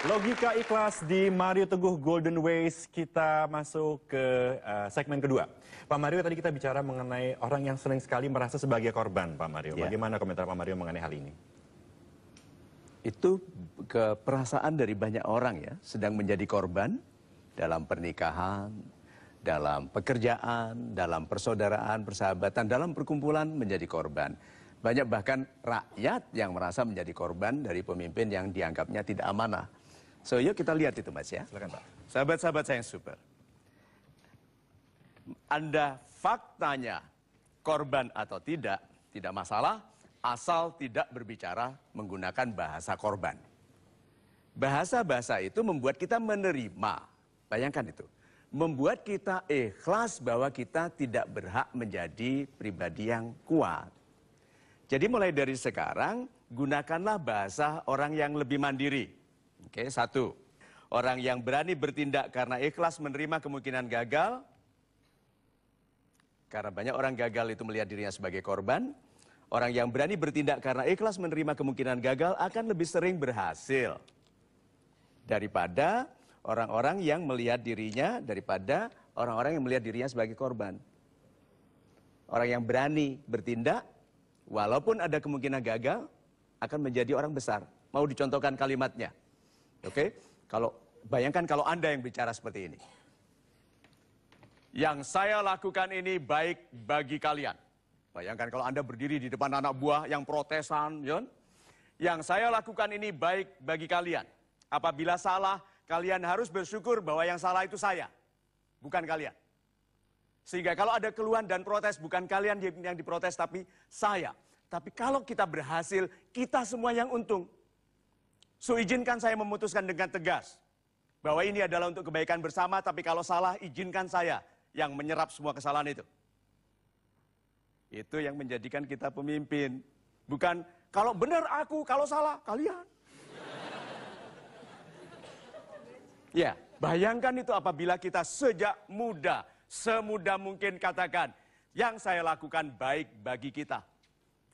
Logika ikhlas di Mario Teguh Golden Ways kita masuk ke uh, segmen kedua. Pak Mario tadi kita bicara mengenai orang yang sering sekali merasa sebagai korban, Pak Mario. Yeah. Bagaimana komentar Pak Mario mengenai hal ini? Itu ke perasaan dari banyak orang ya, sedang menjadi korban dalam pernikahan, dalam pekerjaan, dalam persaudaraan, persahabatan, dalam perkumpulan menjadi korban. Banyak bahkan rakyat yang merasa menjadi korban dari pemimpin yang dianggapnya tidak amanah So yuk kita lihat itu mas ya. Silakan pak. Sahabat-sahabat saya yang super. Anda faktanya korban atau tidak, tidak masalah asal tidak berbicara menggunakan bahasa korban. Bahasa-bahasa itu membuat kita menerima. Bayangkan itu. Membuat kita ikhlas bahwa kita tidak berhak menjadi pribadi yang kuat. Jadi mulai dari sekarang gunakanlah bahasa orang yang lebih mandiri Oke, satu. Orang yang berani bertindak karena ikhlas menerima kemungkinan gagal. Karena banyak orang gagal itu melihat dirinya sebagai korban. Orang yang berani bertindak karena ikhlas menerima kemungkinan gagal akan lebih sering berhasil. Daripada orang-orang yang melihat dirinya, daripada orang-orang yang melihat dirinya sebagai korban. Orang yang berani bertindak, walaupun ada kemungkinan gagal, akan menjadi orang besar. Mau dicontohkan kalimatnya. Oke? Okay? Kalau bayangkan kalau Anda yang bicara seperti ini. Yang saya lakukan ini baik bagi kalian. Bayangkan kalau Anda berdiri di depan anak buah yang protesan, ya? Kan? Yang saya lakukan ini baik bagi kalian. Apabila salah, kalian harus bersyukur bahwa yang salah itu saya, bukan kalian. Sehingga kalau ada keluhan dan protes, bukan kalian yang diprotes, tapi saya. Tapi kalau kita berhasil, kita semua yang untung. So izinkan saya memutuskan dengan tegas bahwa ini adalah untuk kebaikan bersama, tapi kalau salah izinkan saya yang menyerap semua kesalahan itu. Itu yang menjadikan kita pemimpin. Bukan kalau benar aku, kalau salah kalian. Ya, bayangkan itu apabila kita sejak muda, semudah mungkin katakan, yang saya lakukan baik bagi kita.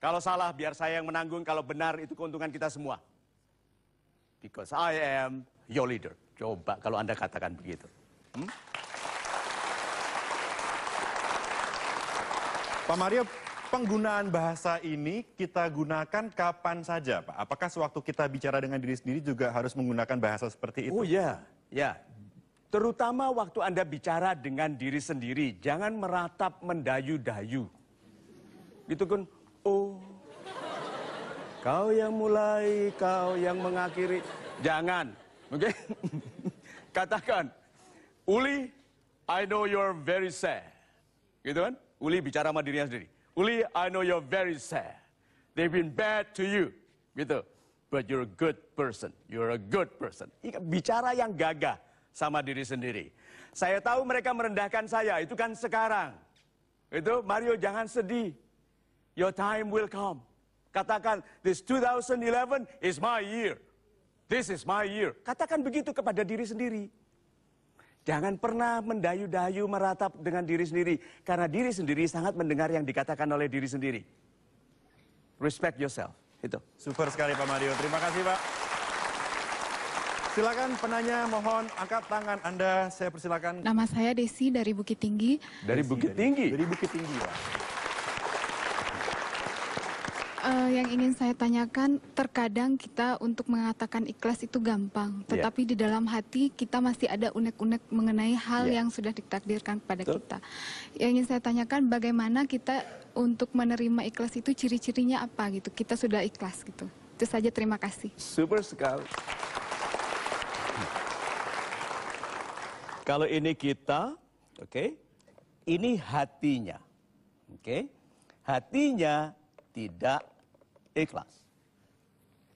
Kalau salah biar saya yang menanggung, kalau benar itu keuntungan kita semua because I am your leader. Coba kalau Anda katakan begitu. Hmm? Pak Mario, penggunaan bahasa ini kita gunakan kapan saja, Pak? Apakah sewaktu kita bicara dengan diri sendiri juga harus menggunakan bahasa seperti itu? Oh ya, ya. Terutama waktu Anda bicara dengan diri sendiri, jangan meratap mendayu-dayu. Gitu kan, oh Kau yang mulai, kau yang mengakhiri. Jangan. Oke? Okay? Katakan, Uli, I know you're very sad. Gitu kan? Uli bicara sama dirinya sendiri. Uli, I know you're very sad. They've been bad to you. Gitu. But you're a good person. You're a good person. Bicara yang gagah sama diri sendiri. Saya tahu mereka merendahkan saya. Itu kan sekarang. Itu Mario jangan sedih. Your time will come. Katakan, this 2011 is my year. This is my year. Katakan begitu kepada diri sendiri. Jangan pernah mendayu-dayu meratap dengan diri sendiri. Karena diri sendiri sangat mendengar yang dikatakan oleh diri sendiri. Respect yourself. Itu. Super sekali Pak Mario. Terima kasih Pak. Silakan penanya mohon angkat tangan Anda. Saya persilakan. Nama saya Desi dari Bukit Tinggi. Dari Bukit Tinggi? Dari, dari Bukit Tinggi Pak uh, yang ingin saya tanyakan, terkadang kita untuk mengatakan ikhlas itu gampang, iya. tetapi yeah. di dalam hati kita masih ada unek-unek mengenai hal yeah. yang sudah ditakdirkan kepada Betul. kita. Yang ingin saya tanyakan, bagaimana kita untuk menerima ikhlas itu ciri-cirinya apa gitu? Kita sudah ikhlas gitu. Itu saja, terima kasih. Super sekali. Kalau ini kita, oke, okay, ini hatinya, oke, okay, hatinya tidak ikhlas.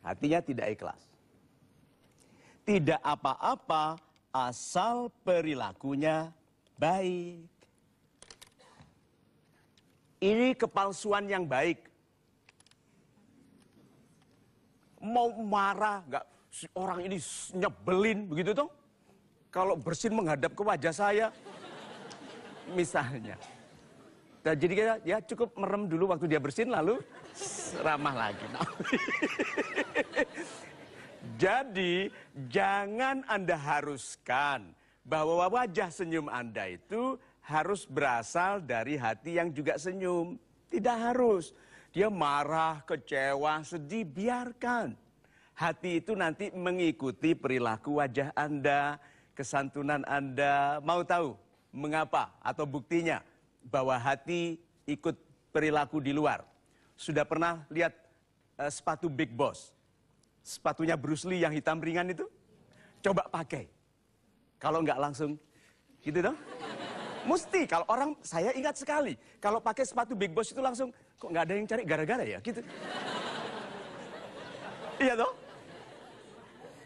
Hatinya tidak ikhlas. Tidak apa-apa asal perilakunya baik. Ini kepalsuan yang baik. Mau marah, nggak orang ini nyebelin begitu tuh. Kalau bersin menghadap ke wajah saya, misalnya. Dan nah, jadi kita ya cukup merem dulu waktu dia bersin lalu ramah lagi. Nah. jadi jangan Anda haruskan bahwa wajah senyum Anda itu harus berasal dari hati yang juga senyum. Tidak harus. Dia marah, kecewa, sedih, biarkan. Hati itu nanti mengikuti perilaku wajah Anda, kesantunan Anda. Mau tahu mengapa atau buktinya? bahwa hati ikut perilaku di luar. Sudah pernah lihat uh, sepatu Big Boss? Sepatunya Bruce Lee yang hitam ringan itu? Coba pakai. Kalau nggak langsung, gitu dong. Mesti, kalau orang, saya ingat sekali. Kalau pakai sepatu Big Boss itu langsung, kok nggak ada yang cari gara-gara ya, gitu. Iya dong.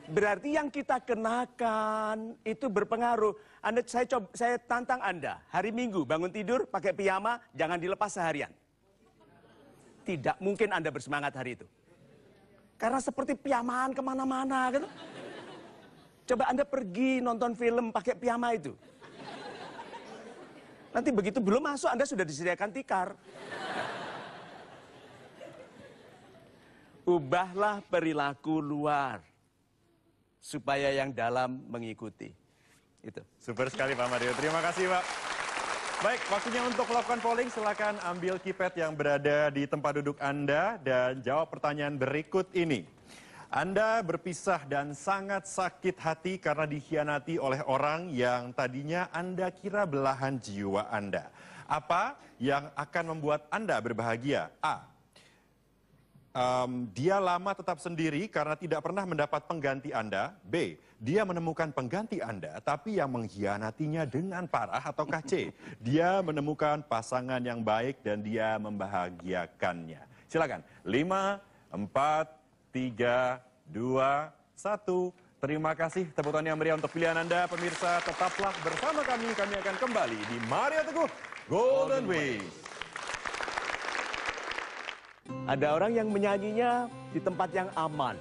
Berarti yang kita kenakan itu berpengaruh. Anda, saya, coba, saya tantang Anda, hari Minggu bangun tidur pakai piyama, jangan dilepas seharian. Tidak mungkin Anda bersemangat hari itu. Karena seperti piyamaan kemana-mana gitu. Coba Anda pergi nonton film pakai piyama itu. Nanti begitu belum masuk Anda sudah disediakan tikar. Ubahlah perilaku luar supaya yang dalam mengikuti. Itu. Super sekali Pak Mario. Terima kasih Pak. Baik, waktunya untuk melakukan polling. Silakan ambil keypad yang berada di tempat duduk Anda dan jawab pertanyaan berikut ini. Anda berpisah dan sangat sakit hati karena dikhianati oleh orang yang tadinya Anda kira belahan jiwa Anda. Apa yang akan membuat Anda berbahagia? A. Um, dia lama tetap sendiri karena tidak pernah mendapat pengganti Anda. B. Dia menemukan pengganti Anda tapi yang mengkhianatinya dengan parah atau C. Dia menemukan pasangan yang baik dan dia membahagiakannya. Silakan. 5, 4, 3, 2, 1. Terima kasih tepuk tangan yang meriah untuk pilihan Anda. Pemirsa, tetaplah bersama kami. Kami akan kembali di Maria Teguh Golden, Week. Ada orang yang menyanyinya di tempat yang aman,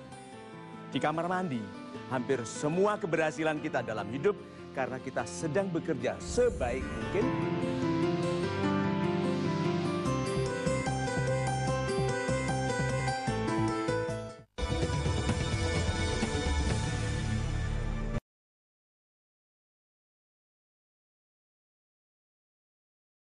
di kamar mandi. Hampir semua keberhasilan kita dalam hidup karena kita sedang bekerja sebaik mungkin